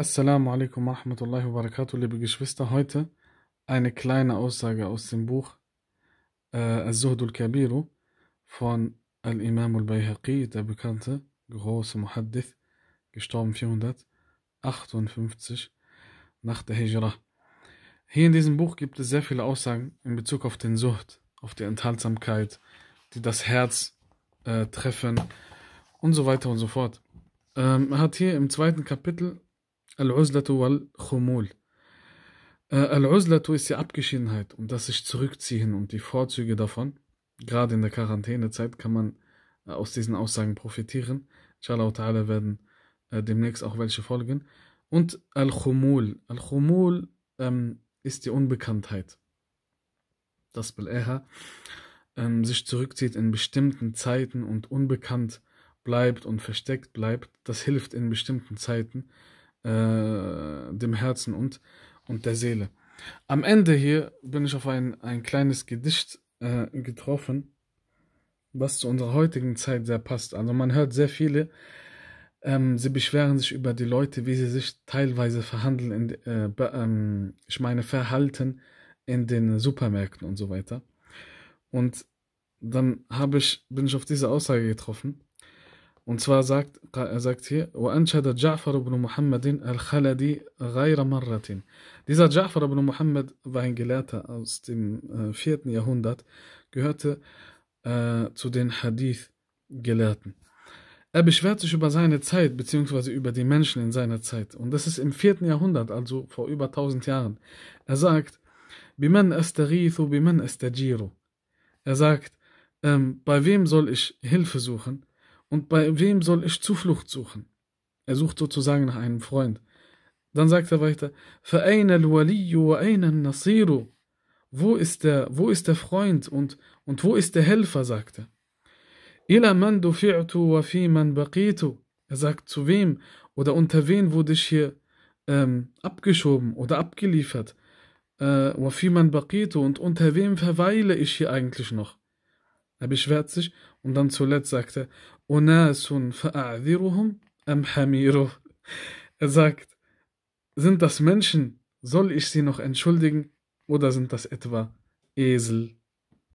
Assalamu alaikum wa rahmatullahi wa barakatuh, liebe Geschwister. Heute eine kleine Aussage aus dem Buch äh, Al-Zuhdul Kabiru von Al-Imam al-Bayhaqi, der bekannte große Muhaddith, gestorben 458 nach der Hijrah. Hier in diesem Buch gibt es sehr viele Aussagen in Bezug auf den Sucht, auf die Enthaltsamkeit, die das Herz äh, treffen und so weiter und so fort. Ähm, er hat hier im zweiten Kapitel العزلة والخمول. Al-Uzla äh, ist die Abgeschiedenheit und das sich zurückziehen und die Vorzüge davon. Gerade in der Quarantänezeit kann man äh, aus diesen Aussagen profitieren. Inshallah ta'ala werden äh, demnächst auch welche folgen. Und Al-Khumul. Al-Khumul ähm, ist die Unbekanntheit. Das Bel'eha ähm, sich zurückzieht in bestimmten Zeiten und unbekannt bleibt und versteckt bleibt. Das hilft in bestimmten Zeiten äh, dem Herzen und, und der Seele. Am Ende hier bin ich auf ein, ein kleines Gedicht äh, getroffen, was zu unserer heutigen Zeit sehr passt. Also man hört sehr viele, ähm, sie beschweren sich über die Leute, wie sie sich teilweise verhandeln, in, äh, ähm, ich meine verhalten in den Supermärkten und so weiter. Und dann habe ich, bin ich auf diese Aussage getroffen. Und zwar sagt, sagt hier, وَأَنْشَدَ جَعْفَرُ بْنُ مُحَمَّدٍ الْخَلَدِ غَيْرَ Dieser Ja'far ibn Muhammad war ein Gelehrter aus dem äh, 4. Jahrhundert, gehörte äh, zu den Hadith-Gelehrten. Er beschwert sich über seine Zeit, bzw. über die Menschen in seiner Zeit. Und das ist im 4. Jahrhundert, also vor über 1000 Jahren. Er sagt, بِمَنْ أَسْتَغِيثُ Er sagt, ähm, bei wem soll ich Hilfe suchen? Und bei wem soll ich Zuflucht suchen? Er sucht sozusagen nach einem Freund. Dann sagt er weiter, فَأَيْنَ الْوَلِيُّ وَأَيْنَ النَّصِيرُ Wo ist der, wo ist der Freund und, und wo ist der Helfer, sagt er. man مَنْ دُفِعْتُ وَفِي مَنْ بَقِيتُ Er sagt, zu wem oder unter wen wurde ich hier ähm, abgeschoben oder abgeliefert? وَفِي مَنْ بَقِيتُ Und unter wem verweile ich hier eigentlich noch? Er beschwert sich und dann zuletzt sagt er, Er sagt, sind das Menschen? Soll ich sie noch entschuldigen? Oder sind das etwa Esel?